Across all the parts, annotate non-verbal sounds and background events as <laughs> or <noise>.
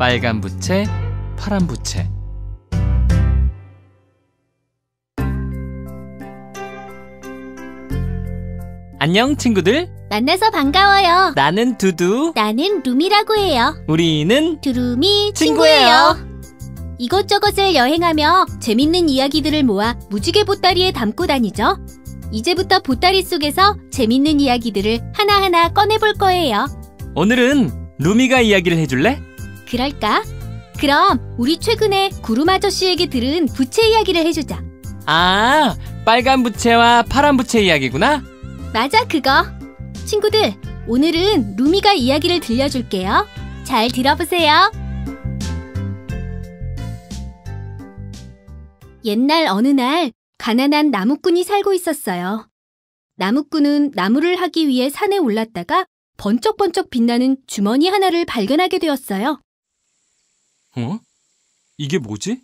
빨간 부채, 파란 부채. 안녕 친구들. 만나서 반가워요. 나는 두두. 나는 룸이라고 해요. 우리는 두루미 친구예요. 이것저것을 여행하며 재밌는 이야기들을 모아 무지개 보따리에 담고 다니죠. 이제부터 보따리 속에서 재밌는 이야기들을 하나하나 꺼내볼 거예요. 오늘은 루미가 이야기를 해줄래? 그럴까? 그럼 우리 최근에 구름 아저씨에게 들은 부채 이야기를 해주자. 아, 빨간 부채와 파란 부채 이야기구나. 맞아, 그거. 친구들, 오늘은 루미가 이야기를 들려줄게요. 잘 들어보세요. 옛날 어느 날 가난한 나무꾼이 살고 있었어요. 나무꾼은 나무를 하기 위해 산에 올랐다가 번쩍번쩍 빛나는 주머니 하나를 발견하게 되었어요. 어? 이게 뭐지?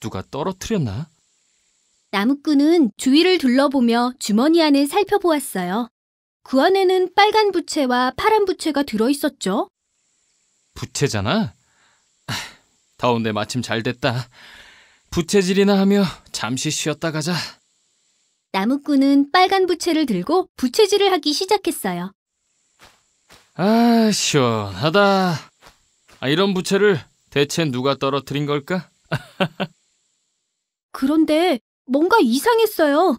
누가 떨어뜨렸나? 나무꾼은 주위를 둘러보며 주머니 안을 살펴보았어요. 그 안에는 빨간 부채와 파란 부채가 들어있었죠. 부채잖아? 아, 더운데 마침 잘 됐다. 부채질이나 하며 잠시 쉬었다 가자. 나무꾼은 빨간 부채를 들고 부채질을 하기 시작했어요. 아, 시원하다. 아, 이런 부채를 대체 누가 떨어뜨린 걸까? <laughs> 그런데 뭔가 이상했어요.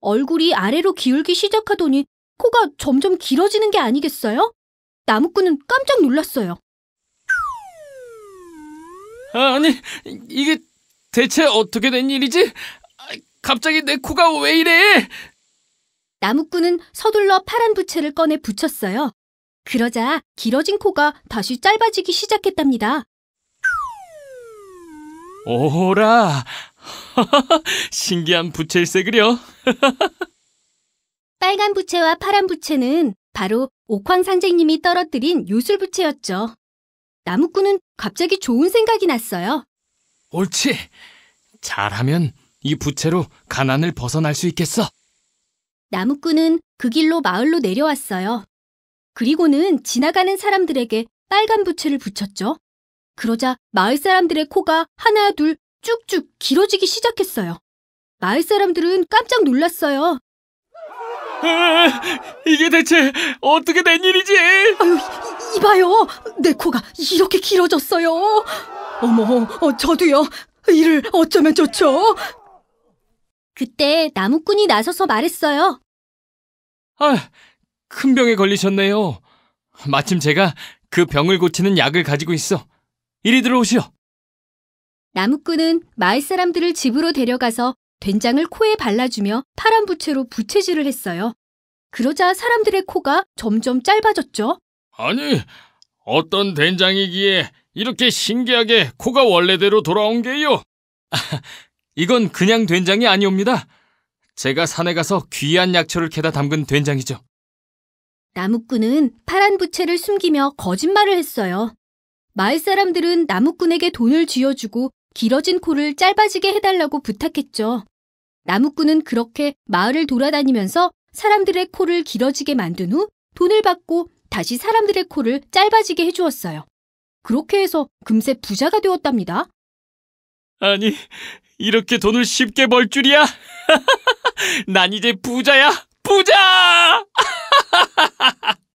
얼굴이 아래로 기울기 시작하더니 코가 점점 길어지는 게 아니겠어요? 나무꾼은 깜짝 놀랐어요. 아, 아니, 이게 대체 어떻게 된 일이지? 아, 갑자기 내 코가 왜 이래? 나무꾼은 서둘러 파란 부채를 꺼내 붙였어요. 그러자 길어진 코가 다시 짧아지기 시작했답니다. 오호라! <laughs> 신기한 부채일색이려. <laughs> 빨간 부채와 파란 부채는 바로 옥황 상제님이 떨어뜨린 요술 부채였죠. 나무꾼은 갑자기 좋은 생각이 났어요. 옳지. 잘하면 이 부채로 가난을 벗어날 수 있겠어. 나무꾼은 그 길로 마을로 내려왔어요. 그리고는 지나가는 사람들에게 빨간 부채를 붙였죠. 그러자 마을 사람들의 코가 하나 둘 쭉쭉 길어지기 시작했어요. 마을 사람들은 깜짝 놀랐어요. 아, 이게 대체 어떻게 된 일이지? 아유, 어, 이봐요. 내 코가 이렇게 길어졌어요. 어머, 어, 저도요. 이를 어쩌면 좋죠? 그때 나무꾼이 나서서 말했어요. 아, 큰 병에 걸리셨네요. 마침 제가 그 병을 고치는 약을 가지고 있어 이리 들어오시오. 나무꾼은 마을 사람들을 집으로 데려가서 된장을 코에 발라주며 파란 부채로 부채질을 했어요. 그러자 사람들의 코가 점점 짧아졌죠. 아니, 어떤 된장이기에 이렇게 신기하게 코가 원래대로 돌아온 게요? 아, 이건 그냥 된장이 아니옵니다. 제가 산에 가서 귀한 약초를 캐다 담근 된장이죠. 나무꾼은 파란 부채를 숨기며 거짓말을 했어요. 마을 사람들은 나무꾼에게 돈을 쥐어주고 길어진 코를 짧아지게 해달라고 부탁했죠. 나무꾼은 그렇게 마을을 돌아다니면서 사람들의 코를 길어지게 만든 후 돈을 받고 다시 사람들의 코를 짧아지게 해주었어요. 그렇게 해서 금세 부자가 되었답니다. 아니, 이렇게 돈을 쉽게 벌 줄이야? <laughs> 난 이제 부자야! 부자! <laughs>